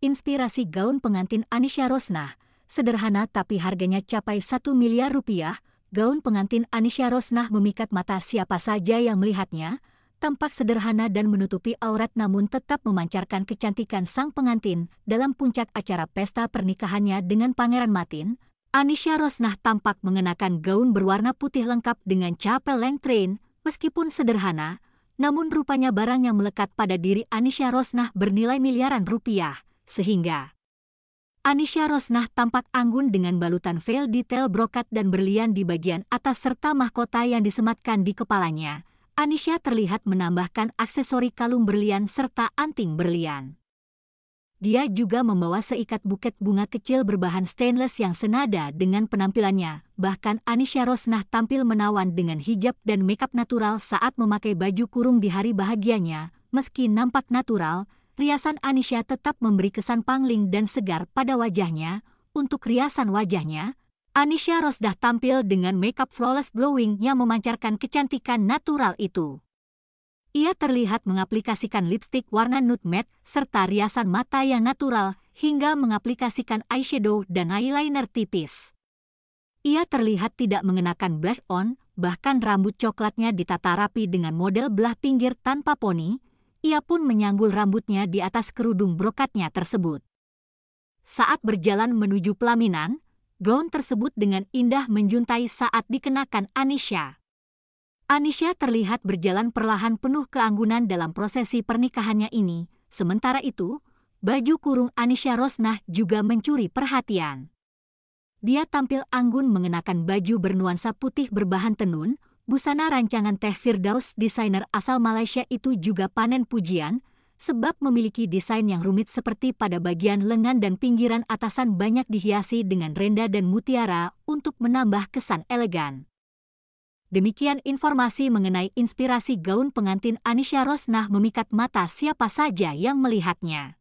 Inspirasi gaun pengantin Anisha Rosnah, sederhana tapi harganya capai 1 miliar rupiah, gaun pengantin Anisha Rosnah memikat mata siapa saja yang melihatnya, tampak sederhana dan menutupi aurat namun tetap memancarkan kecantikan sang pengantin dalam puncak acara pesta pernikahannya dengan Pangeran Matin, Anisha Rosnah tampak mengenakan gaun berwarna putih lengkap dengan capel lengtrain, meskipun sederhana, namun rupanya barang yang melekat pada diri Anisha Rosnah bernilai miliaran rupiah sehingga Anisha Rosnah tampak anggun dengan balutan veil detail brokat dan berlian di bagian atas serta mahkota yang disematkan di kepalanya. Anisha terlihat menambahkan aksesori kalung berlian serta anting berlian. Dia juga membawa seikat buket bunga kecil berbahan stainless yang senada dengan penampilannya. Bahkan Anisha Rosnah tampil menawan dengan hijab dan makeup natural saat memakai baju kurung di hari bahagianya. Meski nampak natural, riasan Anisha tetap memberi kesan pangling dan segar pada wajahnya. Untuk riasan wajahnya, Anisha Rosdah tampil dengan makeup flawless glowing yang memancarkan kecantikan natural itu. Ia terlihat mengaplikasikan lipstick warna nude matte serta riasan mata yang natural hingga mengaplikasikan eyeshadow dan eyeliner tipis. Ia terlihat tidak mengenakan blush on, bahkan rambut coklatnya ditata rapi dengan model belah pinggir tanpa poni, ia pun menyanggul rambutnya di atas kerudung brokatnya tersebut. Saat berjalan menuju pelaminan, gaun tersebut dengan indah menjuntai saat dikenakan Anisha. Anisha terlihat berjalan perlahan penuh keanggunan dalam prosesi pernikahannya ini. Sementara itu, baju kurung Anisha Rosnah juga mencuri perhatian. Dia tampil anggun mengenakan baju bernuansa putih berbahan tenun, busana rancangan Teh Firdaus desainer asal Malaysia itu juga panen pujian, sebab memiliki desain yang rumit seperti pada bagian lengan dan pinggiran atasan banyak dihiasi dengan renda dan mutiara untuk menambah kesan elegan. Demikian informasi mengenai inspirasi gaun pengantin Anisha Rosnah memikat mata siapa saja yang melihatnya.